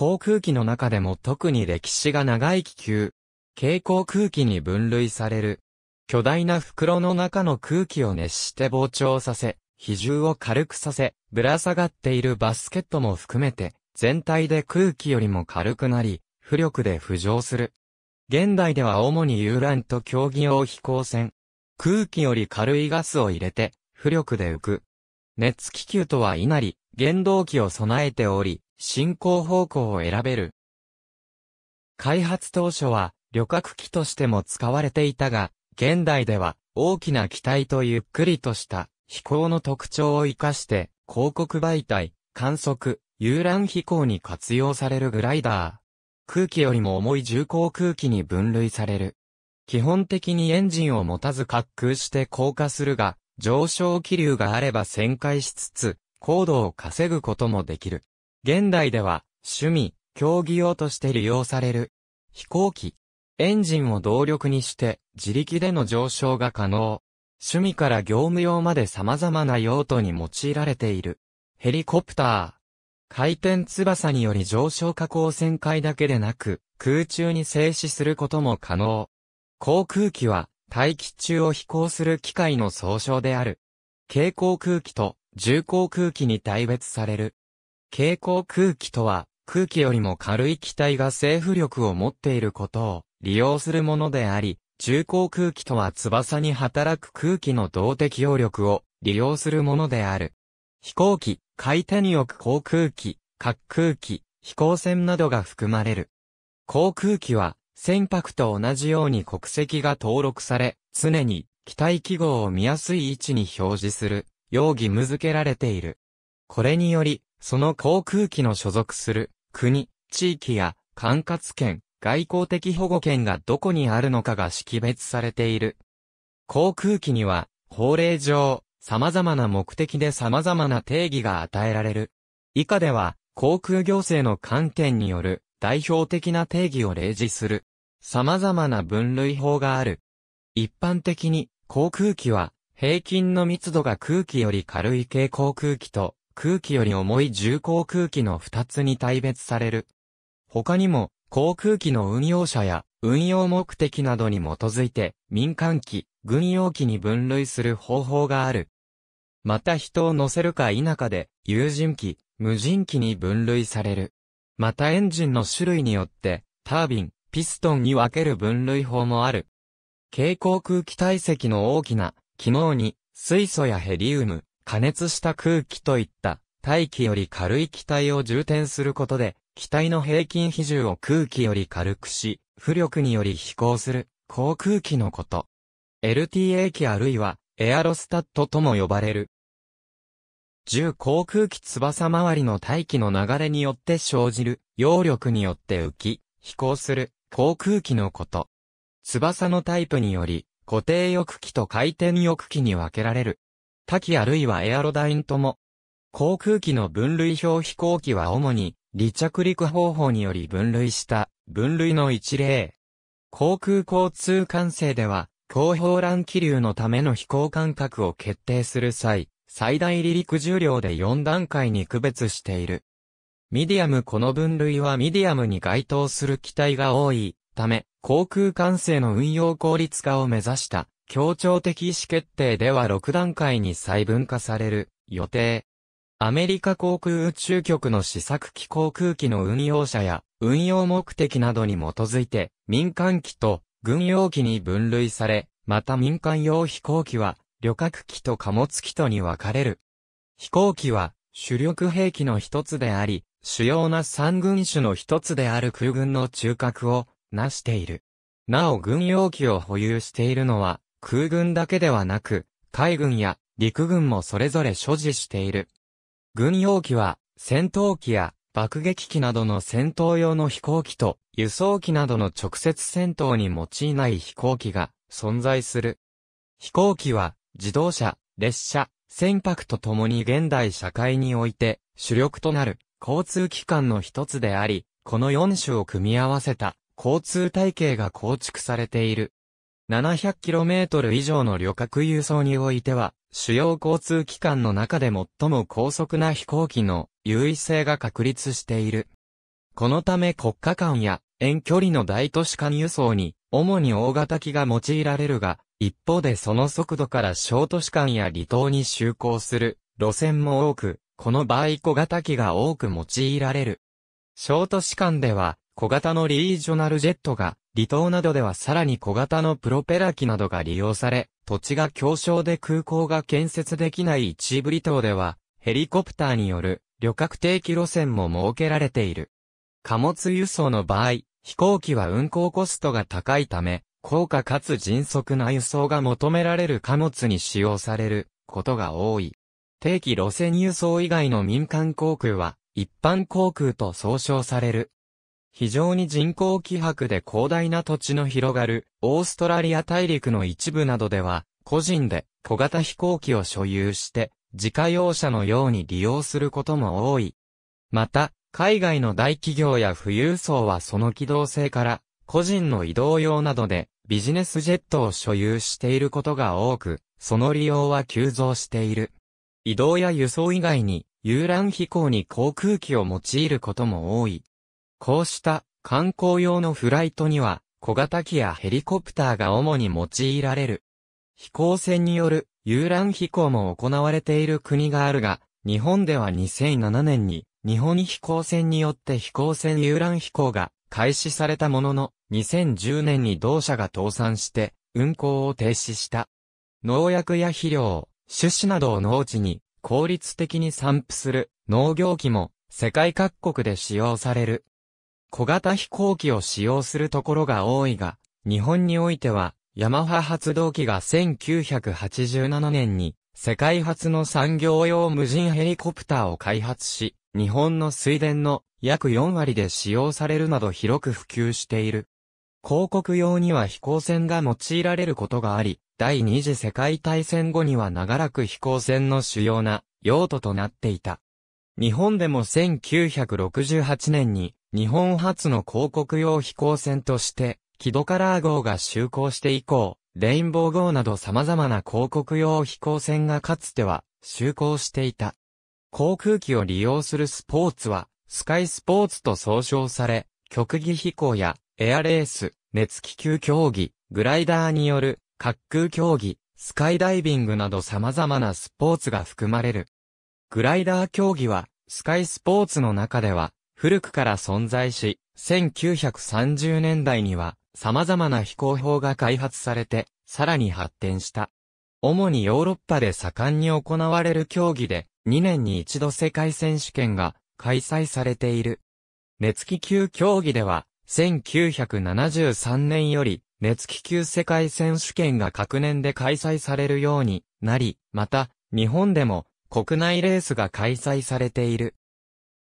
航空機の中でも特に歴史が長い気球。軽航空機に分類される。巨大な袋の中の空気を熱して膨張させ、比重を軽くさせ、ぶら下がっているバスケットも含めて、全体で空気よりも軽くなり、浮力で浮上する。現代では主に遊覧と競技用飛行船。空気より軽いガスを入れて、浮力で浮く。熱気球とは稲荷、原動機を備えており、進行方向を選べる。開発当初は旅客機としても使われていたが、現代では大きな機体とゆっくりとした飛行の特徴を活かして広告媒体、観測、遊覧飛行に活用されるグライダー。空気よりも重い重航空機に分類される。基本的にエンジンを持たず滑空して降下するが、上昇気流があれば旋回しつつ、高度を稼ぐこともできる。現代では、趣味、競技用として利用される。飛行機。エンジンを動力にして、自力での上昇が可能。趣味から業務用まで様々な用途に用いられている。ヘリコプター。回転翼により上昇下降旋回だけでなく、空中に静止することも可能。航空機は、大気中を飛行する機械の総称である。軽航空機と重航空機に大別される。蛍光空気とは、空気よりも軽い気体が政府力を持っていることを利用するものであり、重厚空気とは翼に働く空気の動的揚力を利用するものである。飛行機、回転翼航空機、滑空機、飛行船などが含まれる。航空機は、船舶と同じように国籍が登録され、常に機体記号を見やすい位置に表示する、よう義務付けられている。これにより、その航空機の所属する国、地域や管轄権、外交的保護権がどこにあるのかが識別されている。航空機には、法令上、様々な目的で様々な定義が与えられる。以下では、航空行政の観点による代表的な定義を例示する。様々な分類法がある。一般的に、航空機は、平均の密度が空気より軽い軽航空機と、空気より重い重航空機の2つに大別される。他にも、航空機の運用者や運用目的などに基づいて民間機、軍用機に分類する方法がある。また人を乗せるか否かで有人機、無人機に分類される。またエンジンの種類によってタービン、ピストンに分ける分類法もある。軽航空気体積の大きな機能に水素やヘリウム、加熱した空気といった大気より軽い気体を充填することで、気体の平均比重を空気より軽くし、浮力により飛行する航空機のこと。LTA 機あるいはエアロスタットとも呼ばれる。重航空機翼周りの大気の流れによって生じる揚力によって浮き、飛行する航空機のこと。翼のタイプにより固定翼機と回転翼機に分けられる。多機あるいはエアロダインとも。航空機の分類表飛行機は主に離着陸方法により分類した分類の一例。航空交通管制では、後方乱気流のための飛行間隔を決定する際、最大離陸重量で4段階に区別している。ミディアムこの分類はミディアムに該当する機体が多いため、航空管制の運用効率化を目指した協調的意思決定では6段階に細分化される予定。アメリカ航空宇宙局の試作機航空機の運用者や運用目的などに基づいて民間機と軍用機に分類され、また民間用飛行機は旅客機と貨物機とに分かれる。飛行機は主力兵器の一つであり、主要な三軍種の一つである空軍の中核をなしている。なお軍用機を保有しているのは空軍だけではなく、海軍や陸軍もそれぞれ所持している。軍用機は、戦闘機や爆撃機などの戦闘用の飛行機と、輸送機などの直接戦闘に用いない飛行機が存在する。飛行機は、自動車、列車、船舶とともに現代社会において主力となる交通機関の一つであり、この4種を組み合わせた交通体系が構築されている。700km 以上の旅客輸送においては、主要交通機関の中で最も高速な飛行機の優位性が確立している。このため国家間や遠距離の大都市間輸送に、主に大型機が用いられるが、一方でその速度から小都市間や離島に就航する路線も多く、この場合小型機が多く用いられる。小都市間では、小型のリージョナルジェットが離島などではさらに小型のプロペラ機などが利用され、土地が狭小で空港が建設できない一部離島では、ヘリコプターによる旅客定期路線も設けられている。貨物輸送の場合、飛行機は運行コストが高いため、高価かつ迅速な輸送が求められる貨物に使用されることが多い。定期路線輸送以外の民間航空は一般航空と総称される。非常に人口希薄で広大な土地の広がる、オーストラリア大陸の一部などでは、個人で小型飛行機を所有して、自家用車のように利用することも多い。また、海外の大企業や富裕層はその機動性から、個人の移動用などでビジネスジェットを所有していることが多く、その利用は急増している。移動や輸送以外に、遊覧飛行に航空機を用いることも多い。こうした観光用のフライトには小型機やヘリコプターが主に用いられる。飛行船による遊覧飛行も行われている国があるが、日本では2007年に日本飛行船によって飛行船遊覧飛行が開始されたものの、2010年に同社が倒産して運航を停止した。農薬や肥料、種子などを農地に効率的に散布する農業機も世界各国で使用される。小型飛行機を使用するところが多いが、日本においては、ヤマハ発動機が1987年に世界初の産業用無人ヘリコプターを開発し、日本の水田の約4割で使用されるなど広く普及している。広告用には飛行船が用いられることがあり、第二次世界大戦後には長らく飛行船の主要な用途となっていた。日本でも1968年に日本初の広告用飛行船として、キドカラー号が就航して以降、レインボー号など様々な広告用飛行船がかつては、就航していた。航空機を利用するスポーツは、スカイスポーツと総称され、極技飛行や、エアレース、熱気球競技、グライダーによる、滑空競技、スカイダイビングなど様々なスポーツが含まれる。グライダー競技は、スカイスポーツの中では、古くから存在し、1930年代には様々な飛行法が開発されて、さらに発展した。主にヨーロッパで盛んに行われる競技で、2年に一度世界選手権が開催されている。熱気球競技では、1973年より、熱気球世界選手権が各年で開催されるようになり、また、日本でも国内レースが開催されている。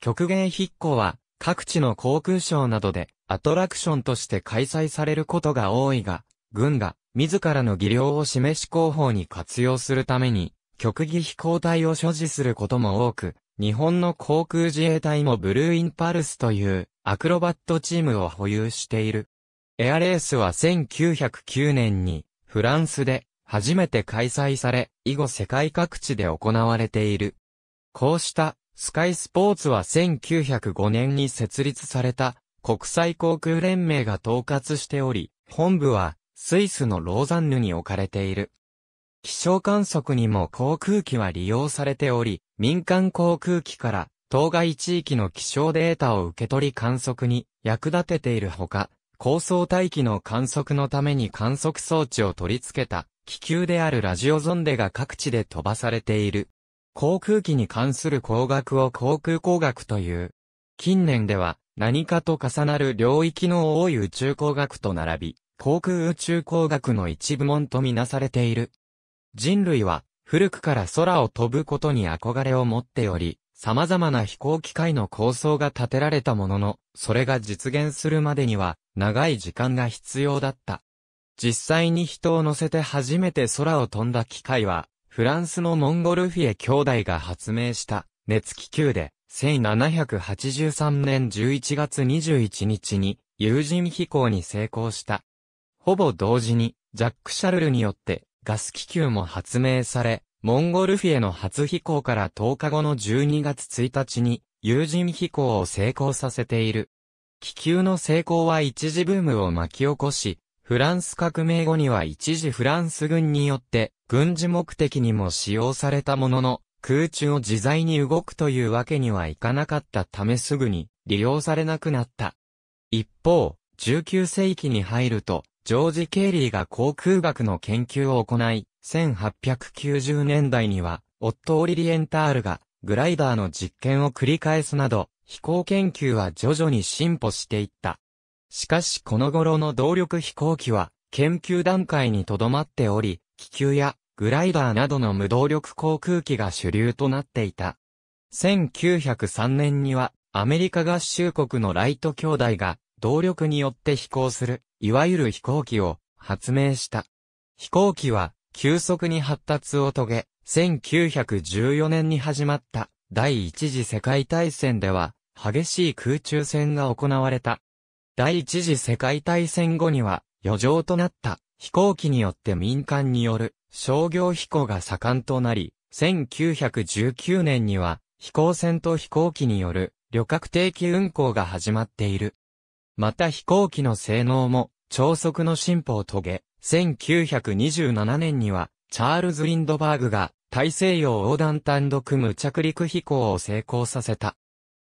極限飛行は、各地の航空ショーなどで、アトラクションとして開催されることが多いが、軍が、自らの技量を示し広報に活用するために、極技飛行隊を所持することも多く、日本の航空自衛隊もブルーインパルスというアクロバットチームを保有している。エアレースは1909年にフランスで初めて開催され、以後世界各地で行われている。こうしたスカイスポーツは1905年に設立された国際航空連盟が統括しており、本部はスイスのローザンヌに置かれている。気象観測にも航空機は利用されており、民間航空機から当該地域の気象データを受け取り観測に役立てているほか、高層大気の観測のために観測装置を取り付けた気球であるラジオゾンデが各地で飛ばされている。航空機に関する工学を航空工学という。近年では何かと重なる領域の多い宇宙工学と並び、航空宇宙工学の一部門とみなされている。人類は古くから空を飛ぶことに憧れを持っており、様々な飛行機械の構想が立てられたものの、それが実現するまでには長い時間が必要だった。実際に人を乗せて初めて空を飛んだ機械は、フランスのモンゴルフィエ兄弟が発明した熱気球で、1783年11月21日に有人飛行に成功した。ほぼ同時に、ジャック・シャルルによってガス気球も発明され、モンゴルフィエの初飛行から10日後の12月1日に有人飛行を成功させている。気球の成功は一時ブームを巻き起こし、フランス革命後には一時フランス軍によって軍事目的にも使用されたものの、空中を自在に動くというわけにはいかなかったためすぐに利用されなくなった。一方、19世紀に入ると、ジョージ・ケイリーが航空学の研究を行い、1890年代には、オットー・リリエンタールが、グライダーの実験を繰り返すなど、飛行研究は徐々に進歩していった。しかしこの頃の動力飛行機は、研究段階にとどまっており、気球やグライダーなどの無動力航空機が主流となっていた。1903年にはアメリカ合衆国のライト兄弟が動力によって飛行する、いわゆる飛行機を発明した。飛行機は急速に発達を遂げ、1914年に始まった第一次世界大戦では激しい空中戦が行われた。第一次世界大戦後には余剰となった飛行機によって民間による商業飛行が盛んとなり、1919年には飛行船と飛行機による旅客定期運行が始まっている。また飛行機の性能も超速の進歩を遂げ、1927年にはチャールズ・リンドバーグが大西洋横断単独無着陸飛行を成功させた。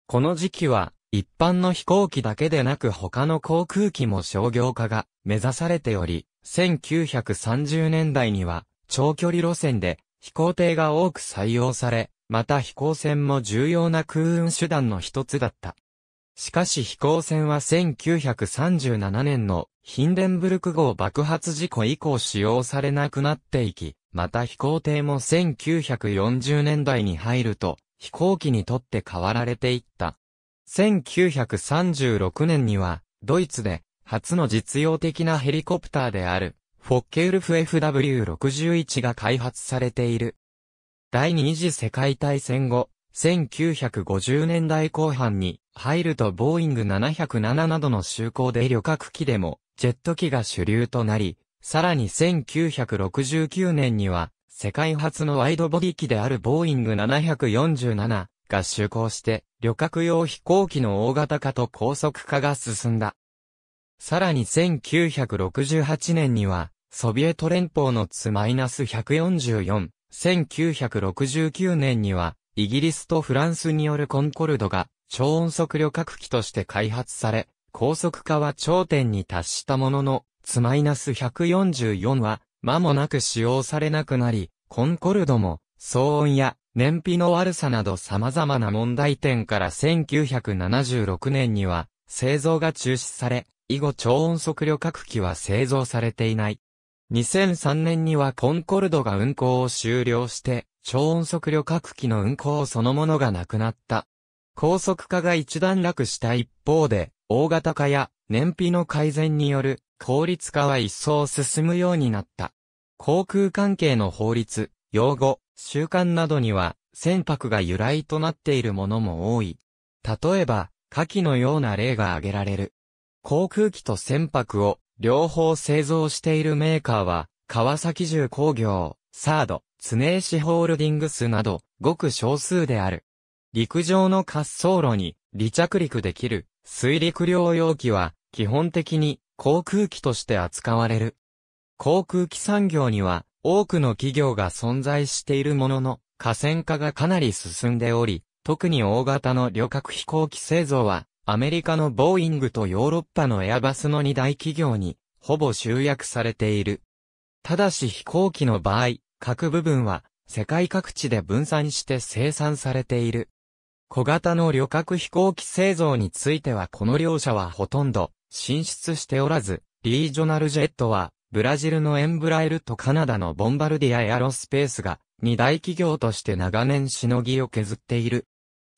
この時期は一般の飛行機だけでなく他の航空機も商業化が目指されており、1930年代には、長距離路線で飛行艇が多く採用され、また飛行船も重要な空運手段の一つだった。しかし飛行船は1937年のヒンデンブルク号爆発事故以降使用されなくなっていき、また飛行艇も1940年代に入ると飛行機にとって変わられていった。1936年にはドイツで初の実用的なヘリコプターである、フォッケウルフ FW61 が開発されている。第二次世界大戦後、1950年代後半に、入るとボーイング707などの就航で旅客機でも、ジェット機が主流となり、さらに1969年には、世界初のワイドボディ機であるボーイング747が就航して、旅客用飛行機の大型化と高速化が進んだ。さらに1968年には、ソビエト連邦のツマイナス -144、1969年には、イギリスとフランスによるコンコルドが超音速旅客機として開発され、高速化は頂点に達したものの、ツマイナス -144 は間もなく使用されなくなり、コンコルドも騒音や燃費の悪さなど様々な問題点から1976年には製造が中止され、以後超音速旅客機は製造されていない。2003年にはコンコルドが運行を終了して、超音速旅客機の運行そのものがなくなった。高速化が一段落した一方で、大型化や燃費の改善による効率化は一層進むようになった。航空関係の法律、用語、習慣などには、船舶が由来となっているものも多い。例えば、下記のような例が挙げられる。航空機と船舶を両方製造しているメーカーは、川崎重工業、サード、常石ホールディングスなど、ごく少数である。陸上の滑走路に離着陸できる水陸両用機は、基本的に航空機として扱われる。航空機産業には、多くの企業が存在しているものの、河川化がかなり進んでおり、特に大型の旅客飛行機製造はアメリカのボーイングとヨーロッパのエアバスの二大企業に、ほぼ集約されている。ただし飛行機の場合、各部分は、世界各地で分散して生産されている。小型の旅客飛行機製造についてはこの両社はほとんど進出しておらず、リージョナルジェットはブラジルのエンブラエルとカナダのボンバルディアエアロスペースが二大企業として長年しのぎを削っている。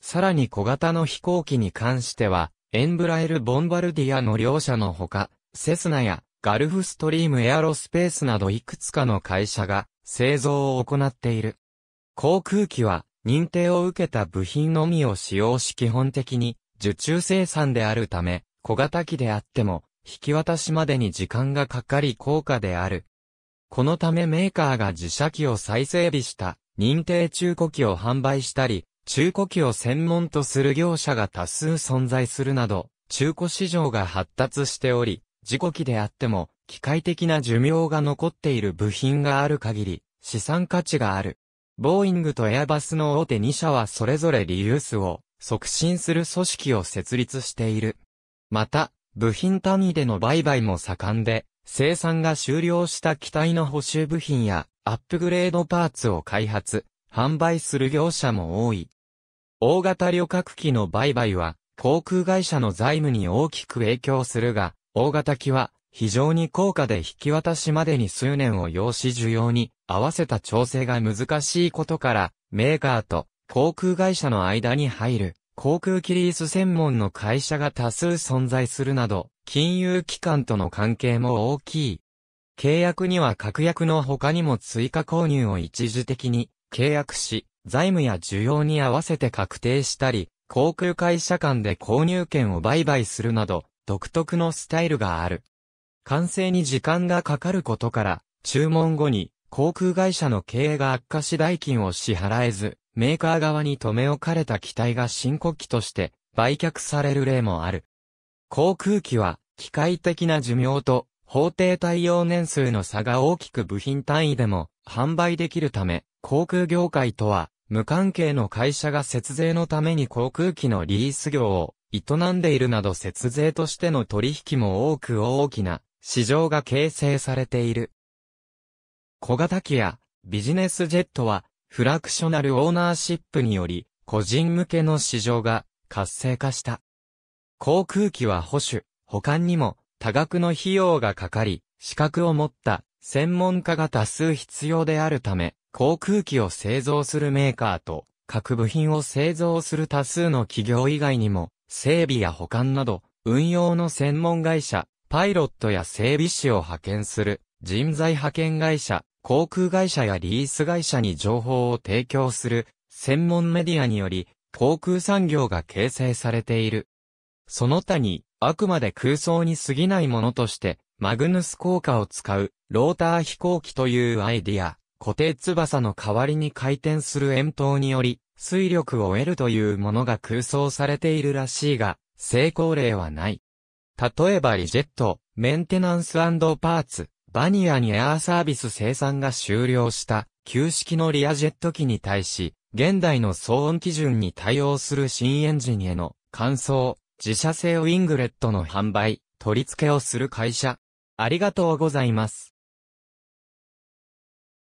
さらに小型の飛行機に関しては、エンブラエル・ボンバルディアの両社のほか、セスナやガルフストリームエアロスペースなどいくつかの会社が製造を行っている。航空機は認定を受けた部品のみを使用し基本的に受注生産であるため、小型機であっても引き渡しまでに時間がかかり高価である。このためメーカーが自社機を再整備した認定中古機を販売したり、中古機を専門とする業者が多数存在するなど、中古市場が発達しており、事故機であっても、機械的な寿命が残っている部品がある限り、資産価値がある。ボーイングとエアバスの大手2社はそれぞれリユースを促進する組織を設立している。また、部品単位での売買も盛んで、生産が終了した機体の補修部品やアップグレードパーツを開発、販売する業者も多い。大型旅客機の売買は、航空会社の財務に大きく影響するが、大型機は、非常に高価で引き渡しまでに数年を要し需要に合わせた調整が難しいことから、メーカーと航空会社の間に入る航空機リース専門の会社が多数存在するなど、金融機関との関係も大きい。契約には確約の他にも追加購入を一時的に契約し、財務や需要に合わせて確定したり、航空会社間で購入権を売買するなど、独特のスタイルがある。完成に時間がかかることから、注文後に航空会社の経営が悪化し代金を支払えず、メーカー側に留め置かれた機体が申告機として売却される例もある。航空機は機械的な寿命と法定耐用年数の差が大きく部品単位でも販売できるため、航空業界とは、無関係の会社が節税のために航空機のリース業を営んでいるなど節税としての取引も多く大きな市場が形成されている。小型機やビジネスジェットはフラクショナルオーナーシップにより個人向けの市場が活性化した。航空機は保守、保管にも多額の費用がかかり、資格を持った専門家が多数必要であるため、航空機を製造するメーカーと、各部品を製造する多数の企業以外にも、整備や保管など、運用の専門会社、パイロットや整備士を派遣する、人材派遣会社、航空会社やリース会社に情報を提供する、専門メディアにより、航空産業が形成されている。その他に、あくまで空想に過ぎないものとして、マグヌス効果を使う、ローター飛行機というアイディア、固定翼の代わりに回転する遠投により、水力を得るというものが空想されているらしいが、成功例はない。例えばリジェット、メンテナンスパーツ、バニアにエアーサービス生産が終了した、旧式のリアジェット機に対し、現代の騒音基準に対応する新エンジンへの、乾燥、自社製ウィングレットの販売、取り付けをする会社、ありがとうございます。